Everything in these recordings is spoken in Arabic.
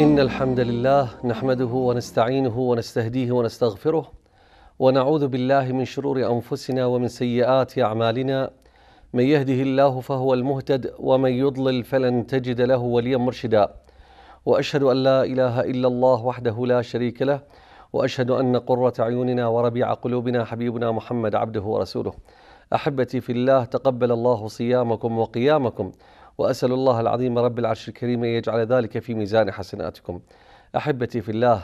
إن الحمد لله نحمده ونستعينه ونستهديه ونستغفره ونعوذ بالله من شرور أنفسنا ومن سيئات أعمالنا من يهده الله فهو المهتد ومن يضلل فلن تجد له وليا مرشدا وأشهد أن لا إله إلا الله وحده لا شريك له وأشهد أن قرة عيوننا وربيع قلوبنا حبيبنا محمد عبده ورسوله أحبتي في الله تقبل الله صيامكم وقيامكم وأسأل الله العظيم رب العرش الكريم أن يجعل ذلك في ميزان حسناتكم أحبتي في الله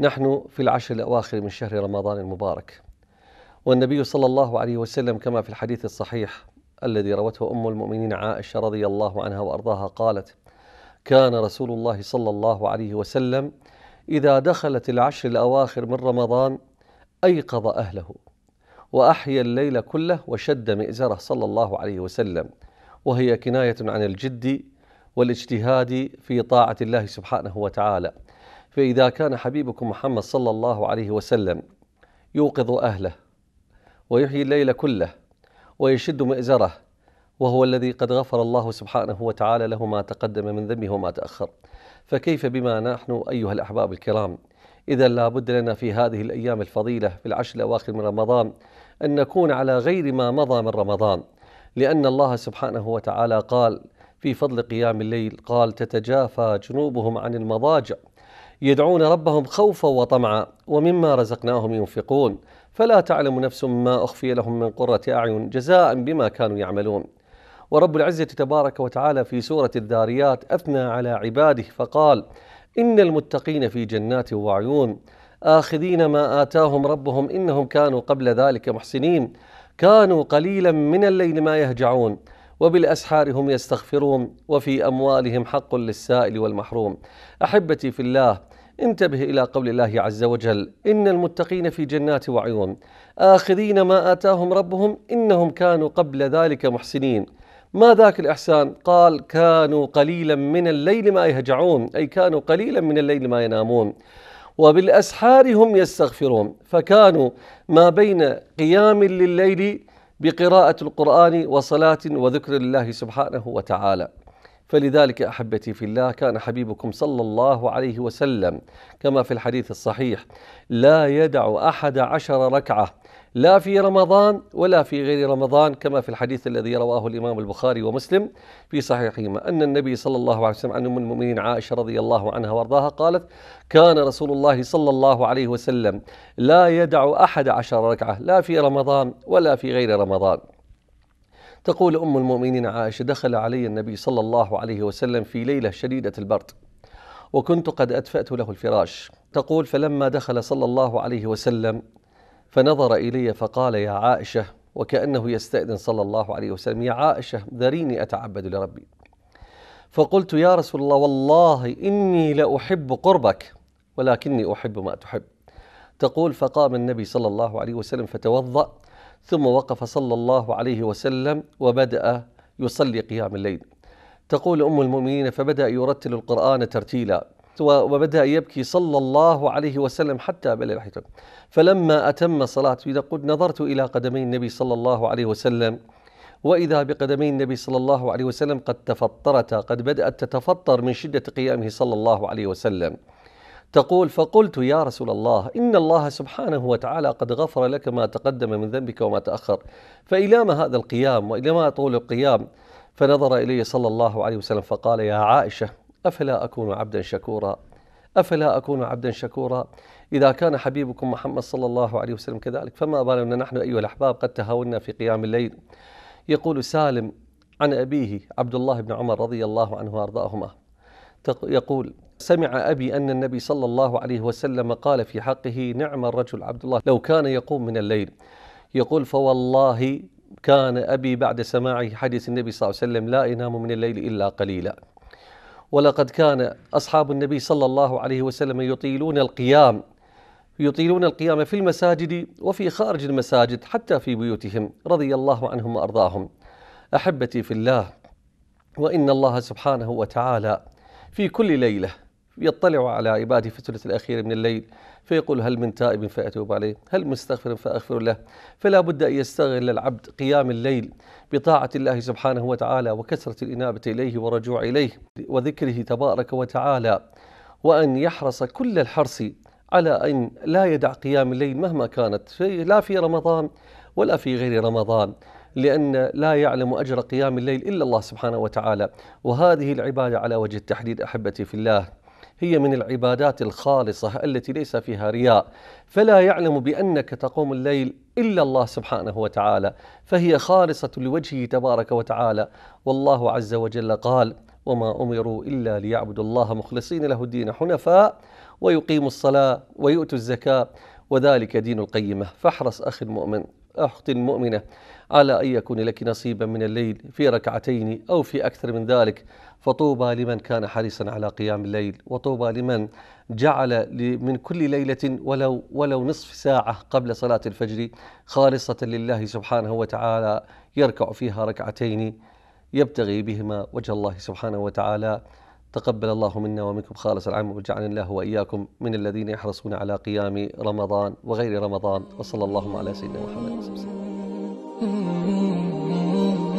نحن في العشر الأواخر من شهر رمضان المبارك والنبي صلى الله عليه وسلم كما في الحديث الصحيح الذي روته أم المؤمنين عائشة رضي الله عنها وأرضاها قالت كان رسول الله صلى الله عليه وسلم إذا دخلت العشر الأواخر من رمضان أيقظ أهله وأحيا الليل كله وشد مئزره صلى الله عليه وسلم وهي كناية عن الجد والاجتهاد في طاعة الله سبحانه وتعالى فإذا كان حبيبكم محمد صلى الله عليه وسلم يوقظ أهله ويحيي الليل كله ويشد مئزره وهو الذي قد غفر الله سبحانه وتعالى له ما تقدم من ذنبه وما تأخر فكيف بما نحن أيها الأحباب الكرام إذا لا بد لنا في هذه الأيام الفضيلة في العشر الأواخر من رمضان أن نكون على غير ما مضى من رمضان لأن الله سبحانه وتعالى قال في فضل قيام الليل قال تتجافى جنوبهم عن المضاجع يدعون ربهم خوفا وطمعا ومما رزقناهم ينفقون فلا تعلم نفس ما اخفي لهم من قره اعين جزاء بما كانوا يعملون ورب العزه تبارك وتعالى في سوره الذاريات اثنى على عباده فقال ان المتقين في جنات وعيون اخذين ما اتاهم ربهم انهم كانوا قبل ذلك محسنين كانوا قليلا من الليل ما يهجعون وبالاسحار هم يستغفرون وفي اموالهم حق للسائل والمحروم احبتي في الله انتبه الى قول الله عز وجل ان المتقين في جنات وعيون اخذين ما اتاهم ربهم انهم كانوا قبل ذلك محسنين ما ذاك الإحسان؟ قال كانوا قليلا من الليل ما يهجعون أي كانوا قليلا من الليل ما ينامون وبالأسحار هم يستغفرون فكانوا ما بين قيام لليل بقراءة القرآن وصلاة وذكر لله سبحانه وتعالى فلذلك أحبتي في الله كان حبيبكم صلى الله عليه وسلم كما في الحديث الصحيح لا يدع أحد عشر ركعة لا في رمضان ولا في غير رمضان كما في الحديث الذي رواه الإمام البخاري ومسلم في صحيحهما أن النبي صلى الله عليه وسلم عن أم المؤمنين عائشة رضي الله عنها وارضاها قالت كان رسول الله صلى الله عليه وسلم لا يدع أحد عشر ركعة لا في رمضان ولا في غير رمضان تقول أم المؤمنين عائشة دخل علي النبي صلى الله عليه وسلم في ليلة شديدة البرد وكنت قد أدفأت له الفراش تقول فلما دخل صلى الله عليه وسلم فنظر إلي فقال يا عائشة وكأنه يستأذن صلى الله عليه وسلم يا عائشة ذريني أتعبد لربي فقلت يا رسول الله والله إني لأحب قربك ولكني أحب ما تحب تقول فقام النبي صلى الله عليه وسلم فتوضأ ثم وقف صلى الله عليه وسلم وبدأ يصلي قيام الليل تقول أم المؤمنين فبدأ يرتل القرآن ترتيلا وبدأ يبكي صلى الله عليه وسلم حتى بل حيث فلما أتم صلاة قد نظرت إلى قدمي النبي صلى الله عليه وسلم وإذا بقدمي النبي صلى الله عليه وسلم قد تفطرتا قد بدأت تتفطر من شدة قيامه صلى الله عليه وسلم تقول فقلت يا رسول الله إن الله سبحانه وتعالى قد غفر لك ما تقدم من ذنبك وما تأخر ما هذا القيام ما طول القيام فنظر إلي صلى الله عليه وسلم فقال يا عائشة أفلا أكون عبدا شكورا أفلا أكون عبدا شكورا إذا كان حبيبكم محمد صلى الله عليه وسلم كذلك فما بالنا نحن أيها الأحباب قد تهاونا في قيام الليل يقول سالم عن أبيه عبد الله بن عمر رضي الله عنه وأرضاهما يقول سمع أبي أن النبي صلى الله عليه وسلم قال في حقه نعم الرجل عبد الله لو كان يقوم من الليل يقول فوالله كان أبي بعد سماعه حديث النبي صلى الله عليه وسلم لا ينام من الليل إلا قليلا ولقد كان أصحاب النبي صلى الله عليه وسلم يطيلون القيام يطيلون القيام في المساجد وفي خارج المساجد حتى في بيوتهم رضي الله عنهم وأرضاهم أحبتي في الله وإن الله سبحانه وتعالى في كل ليلة يطلع على عبادي في الثلث الأخير من الليل فيقول هل من تائب فأتوب عليه هل مستغفر فأغفر له فلا بد أن يستغل العبد قيام الليل بطاعة الله سبحانه وتعالى وكثرة الإنابة إليه ورجوع إليه وذكره تبارك وتعالى وأن يحرص كل الحرص على أن لا يدع قيام الليل مهما كانت في لا في رمضان ولا في غير رمضان لأن لا يعلم أجر قيام الليل إلا الله سبحانه وتعالى وهذه العبادة على وجه التحديد أحبتي في الله هي من العبادات الخالصة التي ليس فيها رياء فلا يعلم بأنك تقوم الليل إلا الله سبحانه وتعالى فهي خالصة لوجهه تبارك وتعالى والله عز وجل قال وما أمروا إلا ليعبدوا الله مخلصين له الدين حنفاء ويقيموا الصلاة ويؤتوا الزكاة وذلك دين القيمة فاحرص أخي المؤمن أخت مؤمنة على أن يكون لك نصيبا من الليل في ركعتين أو في أكثر من ذلك فطوبى لمن كان حريصا على قيام الليل وطوبى لمن جعل من كل ليلة ولو ولو نصف ساعة قبل صلاة الفجر خالصة لله سبحانه وتعالى يركع فيها ركعتين يبتغي بهما وجه الله سبحانه وتعالى تقبل الله منا ومنكم خالص العام وجعلنا الله واياكم من الذين يحرصون على قيام رمضان وغير رمضان وصلى اللهم على سيدنا محمد وسلم.